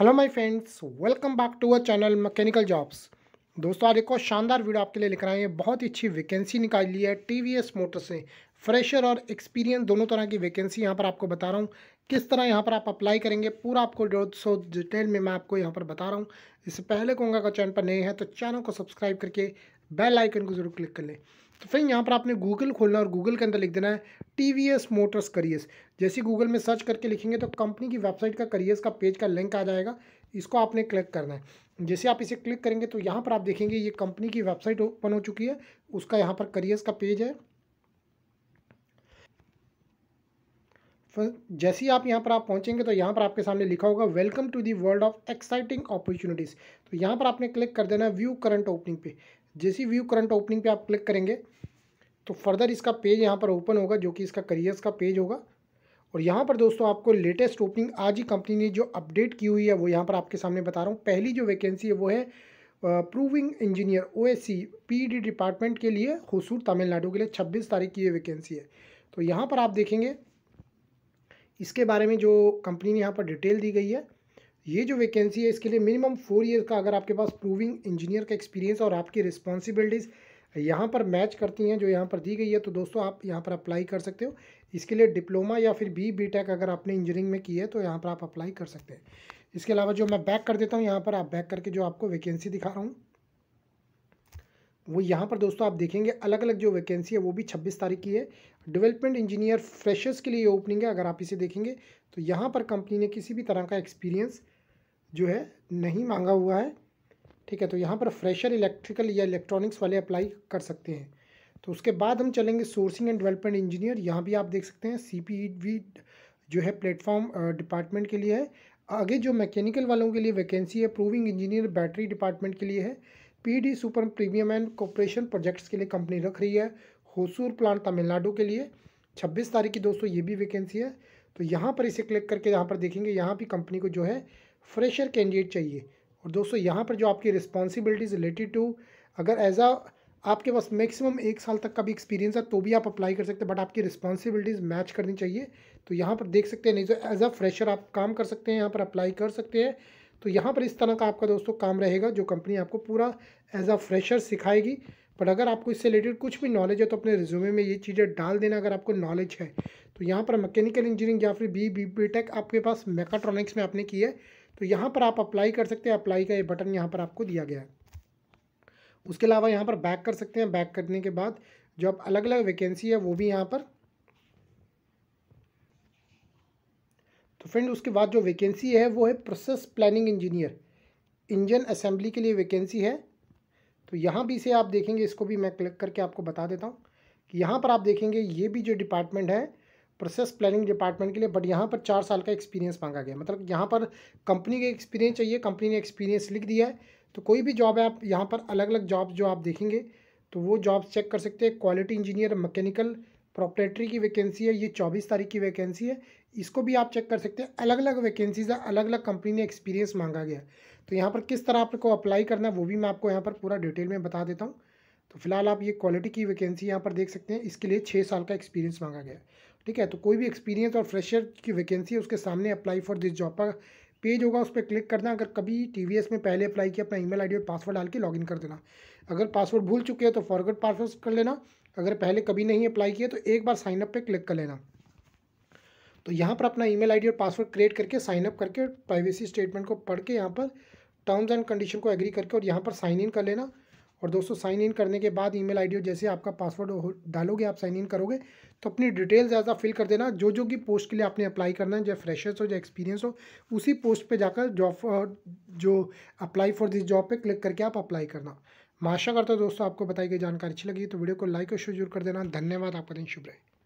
hello my friends welcome back to our channel mechanical jobs दोस्तों आज एक और शानदार वीडियो आपके लिए लिख रहे हैं बहुत ही अच्छी वैकेंसी निकाल ली है टीवीएस मोटर से फ्रेशर और एक्सपीरियंस दोनों तरह की वैकेंसी यहाँ पर आपको बता रहा हूँ किस तरह यहाँ पर आप अप्लाई करेंगे पूरा आपको सो डिटेल में मैं आपको यहाँ पर बता रहा हूँ इससे पहले कहूँगा अगर चैनल पर नए हैं तो चैनल को सब्सक्राइब करके बेल आइकन को जरूर क्लिक कर लें तो फिर यहाँ पर आपने गूगल खोलना और गूगल के अंदर लिख देना है T V S motors careers जैसे गूगल में सर्च करके लिखेंगे तो कंपनी की वेबसाइट का करियर्स का पेज का लिंक आ जाएगा इसको आपने क्लिक करना है जैसे आप इसे क्लिक करेंगे तो यहाँ पर आप देखेंगे ये कंपनी की वेबसाइट ओपन हो चुकी है उसका यहाँ पर करियर्स का पेज है जैसे ही आप यहाँ पर आप पहुँचेंगे तो यहाँ पर आपके सामने लिखा होगा welcome to the world of exciting opportunities तो यहाँ पर आपने क्लिक कर देना है व्यू करंट ओपनिंग पे जैसी व्यू करंट ओपनिंग पे आप क्लिक करेंगे तो फर्दर इसका पेज यहाँ पर ओपन होगा जो कि इसका करियर्स का पेज होगा और यहाँ पर दोस्तों आपको लेटेस्ट ओपनिंग आज ही कंपनी ने जो अपडेट की हुई है वो यहाँ पर आपके सामने बता रहा हूँ पहली जो वैकेंसी है वो है proving engineer O S C P D department के लिए हसूर तमिलनाडु के लिए छब्बीस तारीख की ये वैकेंसी है तो यहाँ पर आप देखेंगे इसके बारे में जो कंपनी ने यहाँ पर डिटेल दी गई है ये जो वैकेंसी है इसके लिए मिनिमम फोर ईयर का अगर आपके पास प्रूविंग इंजीनियर का एक्सपीरियंस और आपकी रिस्पॉन्सिबिलिटीज़ यहाँ पर मैच करती हैं जो यहाँ पर दी गई है तो दोस्तों आप यहाँ पर अप्लाई कर सकते हो इसके लिए डिप्लोमा या फिर बी बी टेक अगर आपने इंजीनियरिंग में की है तो यहाँ पर आप अप्लाई कर सकते हैं इसके अलावा जो मैं बैक कर देता हूँ यहाँ पर आप बैक करके जो आपको वैकेंसी दिखा रहा हूँ वो यहाँ पर दोस्तों आप देखेंगे अलग अलग जो वैकेंसी है वो भी 26 तारीख की है डेवलपमेंट इंजीनियर फ्रेशर्स के लिए ओपनिंग है अगर आप इसे देखेंगे तो यहाँ पर कंपनी ने किसी भी तरह का एक्सपीरियंस जो है नहीं मांगा हुआ है ठीक है तो यहाँ पर फ्रेशर इलेक्ट्रिकल या इलेक्ट्रॉनिक्स वाले अप्लाई कर सकते हैं तो उसके बाद हम चलेंगे सोर्सिंग एंड डेवलपमेंट इंजीनियर यहाँ भी आप देख सकते हैं सी e जो है प्लेटफॉर्म डिपार्टमेंट के लिए है आगे जो मैकेनिकल वालों के लिए वैकेंसी है प्रूविंग इंजीनियर बैटरी डिपार्टमेंट के लिए है PD super premium and cooperation projects के लिए कंपनी रख रही है होसूर प्लांट तमिलनाडु के लिए छब्बीस तारीख की दोस्तों ये भी वैकेंसी है तो यहाँ पर इसे क्लिक करके यहाँ पर देखेंगे यहाँ भी कंपनी को जो है फ्रेशर कैंडिडेट चाहिए और दोस्तों यहाँ पर जो आपकी रिस्पॉन्सिबिलिटीज़ रिलेटेड टू अगर एज आ आपके पास मैक्सिमम एक साल तक का भी एक्सपीरियंस है तो भी आप अप्लाई कर सकते हैं बट आपकी रिस्पॉन्सिबिलिटीज़ मैच करनी चाहिए तो यहाँ पर देख सकते हैं नहीं तो एज अ फ्रेशर आप काम कर सकते हैं यहाँ पर अप्लाई कर सकते हैं तो यहाँ पर इस तरह का आपका दोस्तों काम रहेगा जो कंपनी आपको पूरा एज अ फ्रेशर सिखाएगी बट अगर आपको इससे रिलेटेड कुछ भी नॉलेज है तो अपने रिज्यूमे में ये चीज़ें डाल देना अगर आपको नॉलेज है तो यहाँ पर मैकेनिकल इंजीनियरिंग या फिर बी बी बी टेक आपके पास मेकाट्रॉनिक्स में आपने की है तो यहाँ पर आप अप्लाई कर सकते हैं अप्लाई का ये बटन यहाँ पर आपको दिया गया है उसके अलावा यहाँ पर बैक कर सकते हैं बैक करने के बाद जो आप अलग अलग वैकेंसी है वो भी यहाँ पर तो फ्रेंड उसके बाद जो वैकेंसी है वो है process planning engineer engine assembly के लिए वैकेंसी है तो यहाँ भी इसे आप देखेंगे इसको भी मैं क्लिक करके आपको बता देता हूँ कि यहाँ पर आप देखेंगे ये भी जो डिपार्टमेंट है प्रोसेस प्लानिंग डिपार्टमेंट के लिए बट यहाँ पर चार साल का एक्सपीरियंस मांगा गया मतलब यहाँ पर कंपनी का एक्सपीरियंस चाहिए कंपनी ने एक्सपीरियंस लिख दिया है तो कोई भी जॉब है आप यहाँ पर अलग अलग जॉब जो आप देखेंगे तो वो जॉब चेक कर सकते हैं क्वालिटी इंजीनियर मैकेनिकल प्रोपरेटरी की वैकेंसी है ये चौबीस तारीख की वैकेंसी है इसको भी आप चेक कर सकते हैं अलग अलग वैकेंसीज है अलग अलग कंपनी ने एक्सपीरियंस मांगा गया तो यहाँ पर किस तरह आपको अप्लाई करना है वो भी मैं आपको यहाँ पर पूरा डिटेल में बता देता हूँ तो फिलहाल आप ये क्वालिटी की वैकेंसी यहाँ पर देख सकते हैं इसके लिए छः साल का एक्सपीरियंस मांगा गया ठीक है तो कोई भी एक्सपीरियंस और फ्रेशर की वैकेंसी है उसके सामने अप्लाई फॉर दिस जॉब का पेज होगा उस पर क्लिक करना अगर कभी टी में पहले अप्लाई किया अपना ई मेल और पासवर्ड डाल के लॉगिन कर देना अगर पासवर्ड भूल चुके हैं तो फॉरवर्ड पासवर्ड कर लेना अगर पहले कभी नहीं अप्लाई किया तो एक बार साइनअप पे क्लिक कर लेना तो यहाँ पर अपना ईमेल आईडी और पासवर्ड क्रिएट करके साइनअप करके प्राइवेसी स्टेटमेंट को पढ़ के यहाँ पर टर्म्स एंड कंडीशन को एग्री करके और यहाँ पर साइन इन कर लेना और दोस्तों साइन इन करने के बाद ईमेल आईडी जैसे आपका पासवर्ड डालोगे आप साइन इन करोगे तो अपनी डिटेल ज़्यादा फिल कर देना जो जो कि पोस्ट के लिए आपने अप्लाई करना है जो फ्रेशर्स हो जो एक्सपीरियंस हो उसी पोस्ट पर जाकर जॉब जो अप्लाई फॉर दिस जॉब पर क्लिक करके आप अप्लाई करना मैं आशा करता हूँ दोस्तों आपको बताई गई जानकारी अच्छी लगी तो वीडियो को लाइक और शेयर जरूर कर देना धन्यवाद आपका दिन शुभ रहे